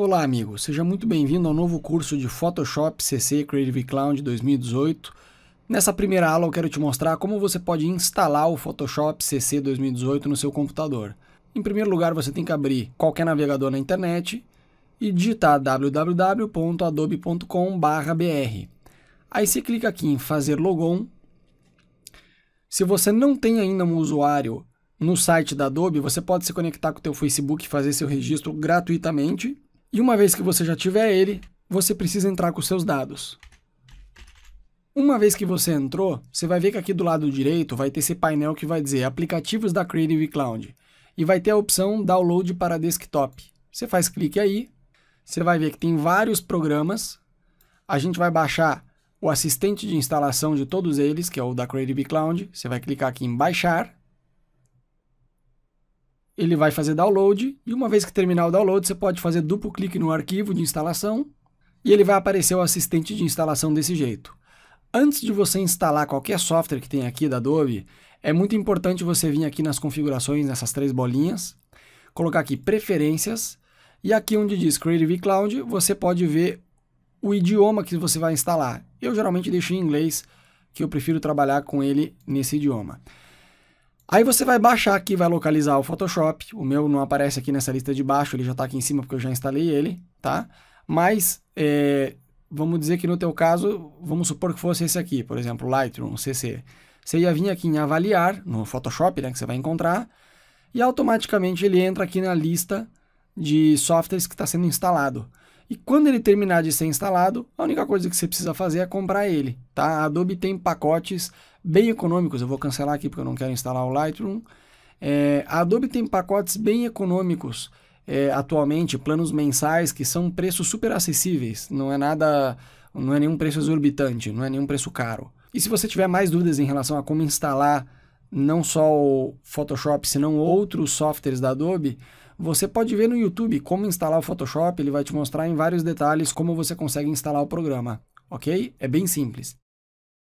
Olá, amigo. Seja muito bem-vindo ao novo curso de Photoshop CC Creative Cloud 2018. Nessa primeira aula eu quero te mostrar como você pode instalar o Photoshop CC 2018 no seu computador. Em primeiro lugar, você tem que abrir qualquer navegador na internet e digitar www.adobe.com/br. Aí você clica aqui em fazer logon. Se você não tem ainda um usuário no site da Adobe, você pode se conectar com o teu Facebook e fazer seu registro gratuitamente. E uma vez que você já tiver ele, você precisa entrar com seus dados. Uma vez que você entrou, você vai ver que aqui do lado direito vai ter esse painel que vai dizer aplicativos da Creative Cloud e vai ter a opção download para desktop. Você faz clique aí, você vai ver que tem vários programas. A gente vai baixar o assistente de instalação de todos eles, que é o da Creative Cloud. Você vai clicar aqui em baixar ele vai fazer download e uma vez que terminar o download, você pode fazer duplo clique no arquivo de instalação e ele vai aparecer o assistente de instalação desse jeito. Antes de você instalar qualquer software que tem aqui da Adobe, é muito importante você vir aqui nas configurações, nessas três bolinhas, colocar aqui preferências e aqui onde diz Creative Cloud, você pode ver o idioma que você vai instalar. Eu geralmente deixo em inglês, que eu prefiro trabalhar com ele nesse idioma. Aí você vai baixar aqui, vai localizar o Photoshop. O meu não aparece aqui nessa lista de baixo, ele já está aqui em cima porque eu já instalei ele, tá? Mas é, vamos dizer que no teu caso, vamos supor que fosse esse aqui, por exemplo, Lightroom, CC. Você ia vir aqui em avaliar, no Photoshop, né, que você vai encontrar, e automaticamente ele entra aqui na lista de softwares que está sendo instalado. E quando ele terminar de ser instalado, a única coisa que você precisa fazer é comprar ele, tá? A Adobe tem pacotes bem econômicos. Eu vou cancelar aqui porque eu não quero instalar o Lightroom. É, a Adobe tem pacotes bem econômicos é, atualmente, planos mensais que são preços super acessíveis. Não é nada, não é nenhum preço exorbitante, não é nenhum preço caro. E se você tiver mais dúvidas em relação a como instalar não só o Photoshop, senão outros softwares da Adobe, você pode ver no YouTube como instalar o Photoshop, ele vai te mostrar em vários detalhes como você consegue instalar o programa, ok? É bem simples.